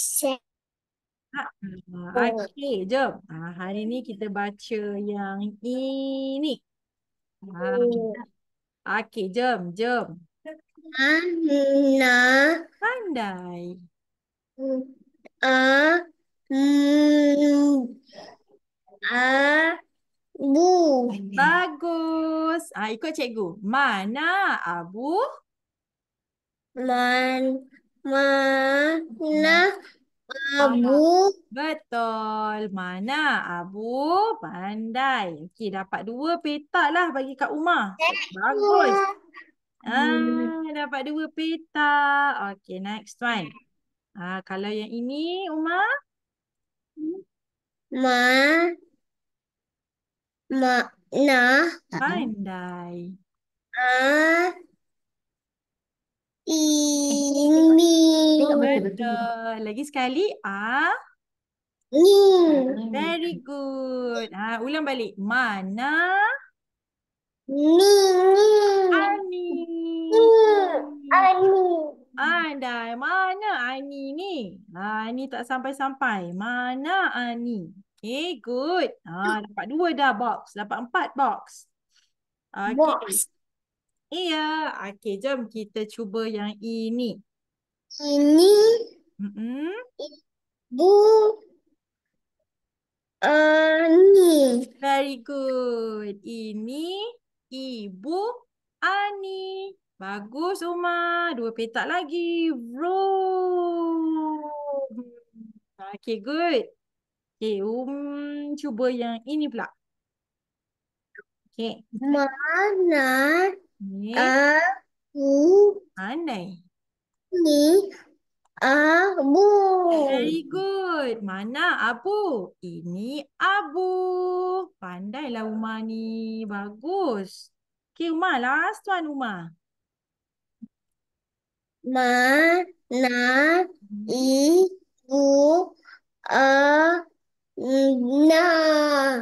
share. Ha, ah, oh. okay, jom. Ha, hari ni kita baca yang ini. ah, oh. okay, jom, jom. Anna. Pandai. A. A. Bu. Bagus. ah, ikut cikgu. Mana abu? Mana. Mana Abu? Betul. Mana Abu? Pandai. Okey, dapat dua petak lah bagi Kak Umar. Bagus. Ah, hmm. dapat dua petak. Okey, next one. Ah, kalau yang ini, Umar? Ma. Ma. Na. Pandai. Ah. I betul. Lagi sekali ah ni. Very good. Ah ulang balik. Mana ni ni ani. Ni ani. Ada ah, mana ani ni? Ha, ani tak sampai-sampai. Mana ani? Okay, good. Ah dapat dua dah box. Dapat empat box. Okay. Box. Iya, yeah. okey jom kita cuba yang ini ini ibu eh, ani very good ini ibu ani bagus uma dua petak lagi bro. okay good okay um cuba yang ini pula okay mana okay. aku anai ni abu. Very good. Mana abu? Ini abu. Pandailah Uma ni. Bagus. Okay Uma, last one Uma. Mana hmm. ibu na.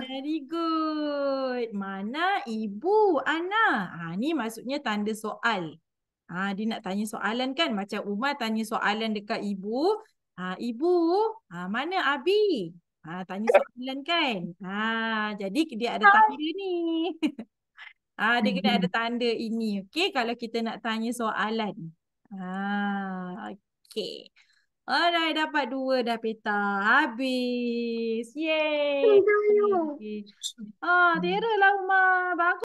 Very good. Mana ibu anak? Ini ha, maksudnya tanda soal. Ha, dia nak tanya soalan kan? Macam Umar tanya soalan dekat ibu. Ha, ibu, ha, mana Abi? Ha, tanya soalan kan? Ha, jadi dia ada tanda ni. ha, dia kena ada tanda ini. Okay, kalau kita nak tanya soalan. Ha, okay. Alright, dapat dua dah peta. Habis. Yeay. Okay. Oh, ah, tera lah Umar. Bagus.